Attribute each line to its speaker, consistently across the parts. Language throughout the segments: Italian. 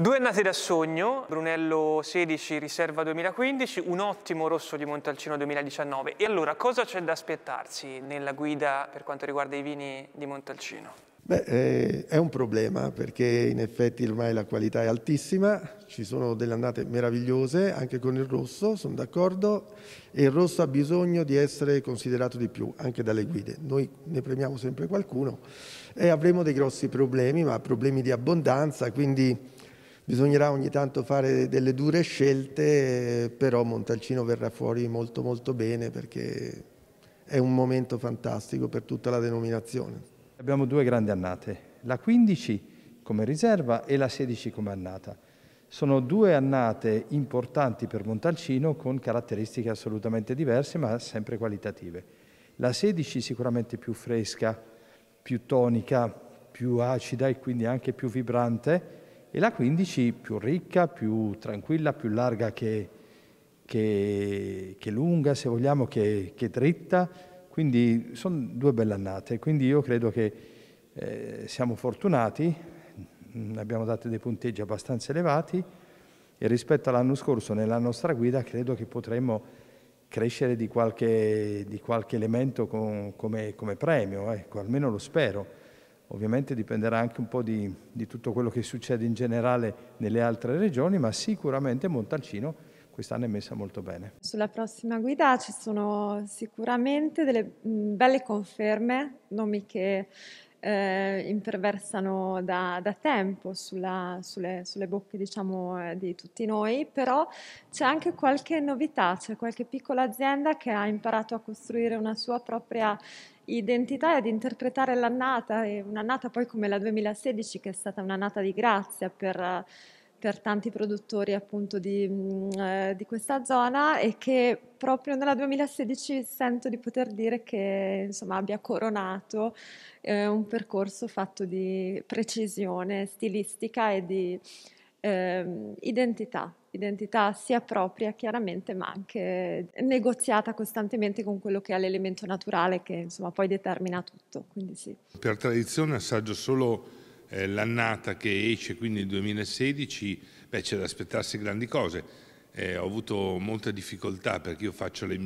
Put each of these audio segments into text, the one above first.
Speaker 1: Due annate da sogno, Brunello 16 riserva 2015, un ottimo rosso di Montalcino 2019. E allora cosa c'è da aspettarsi nella guida per quanto riguarda i vini di Montalcino? Beh, eh, è un problema perché in effetti ormai la qualità è altissima, ci sono delle annate meravigliose anche con il rosso, sono d'accordo, e il rosso ha bisogno di essere considerato di più anche dalle guide. Noi ne premiamo sempre qualcuno e avremo dei grossi problemi, ma problemi di abbondanza, quindi Bisognerà ogni tanto fare delle dure scelte, però Montalcino verrà fuori molto molto bene perché è un momento fantastico per tutta la denominazione. Abbiamo due grandi annate, la 15 come riserva e la 16 come
Speaker 2: annata. Sono due annate importanti per Montalcino con caratteristiche assolutamente diverse ma sempre qualitative. La 16 sicuramente più fresca, più tonica, più acida e quindi anche più vibrante, e la 15 più ricca, più tranquilla, più larga che, che, che lunga, se vogliamo, che, che dritta. Quindi sono due belle annate, quindi io credo che eh, siamo fortunati, mm, abbiamo dato dei punteggi abbastanza elevati e rispetto all'anno scorso nella nostra guida credo che potremmo crescere di qualche, di qualche elemento con, come, come, premio, ecco, almeno lo spero. Ovviamente dipenderà anche un po' di, di, tutto quello che succede in generale nelle altre regioni, ma sicuramente Montalcino quest'anno è messa molto bene.
Speaker 3: Sulla prossima guida ci sono sicuramente delle belle conferme, nomi che eh, imperversano da, da tempo sulla, sulle, sulle, bocche diciamo, eh, di tutti noi, però c'è anche qualche novità, c'è qualche piccola azienda che ha imparato a costruire una sua propria identità e ad interpretare l'annata, e un'annata poi come la 2016 che è stata un'annata di grazia per per tanti produttori appunto di, mm, eh, di, questa zona e che proprio nella 2016 sento di poter dire che insomma, abbia coronato eh, un percorso fatto di precisione stilistica e di eh, identità, identità sia propria chiaramente ma anche negoziata costantemente con quello che è l'elemento naturale che insomma poi determina tutto. Quindi, sì.
Speaker 4: Per tradizione assaggio solo eh, l'annata che esce, quindi il 2016, beh, c'è da aspettarsi grandi cose. Eh, ho avuto molta difficoltà perché io faccio le,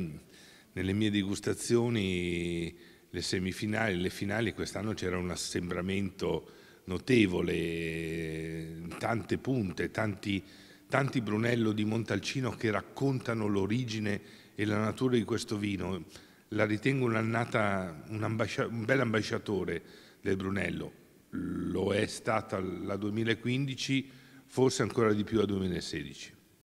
Speaker 4: nelle mie degustazioni le semifinali, le finali, quest'anno c'era un assembramento notevole, tante punte, tanti, tanti Brunello di Montalcino che raccontano l'origine e la natura di questo vino. La ritengo un'annata, un, un bel ambasciatore del Brunello lo è stata la 2015, forse ancora di più la 2016.